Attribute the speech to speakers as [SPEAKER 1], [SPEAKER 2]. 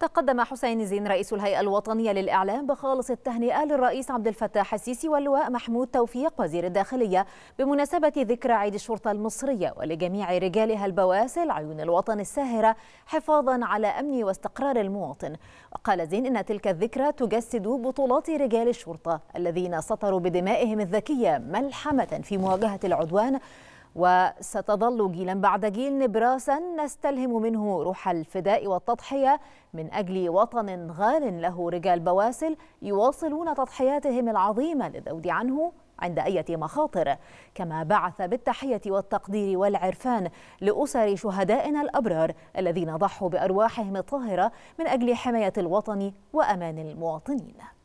[SPEAKER 1] تقدم حسين زين رئيس الهيئة الوطنية للإعلام بخالص التهنئة للرئيس عبد الفتاح السيسي واللواء محمود توفيق وزير الداخلية بمناسبة ذكرى عيد الشرطة المصرية ولجميع رجالها البواسل عيون الوطن الساهرة حفاظا على أمن واستقرار المواطن وقال زين إن تلك الذكرى تجسد بطولات رجال الشرطة الذين سطروا بدمائهم الذكية ملحمة في مواجهة العدوان وستظل جيلا بعد جيل نبراسا نستلهم منه روح الفداء والتضحية من أجل وطن غال له رجال بواسل يواصلون تضحياتهم العظيمة للذود عنه عند أية مخاطر كما بعث بالتحية والتقدير والعرفان لأسر شهدائنا الأبرار الذين ضحوا بأرواحهم الطاهرة من أجل حماية الوطن وأمان المواطنين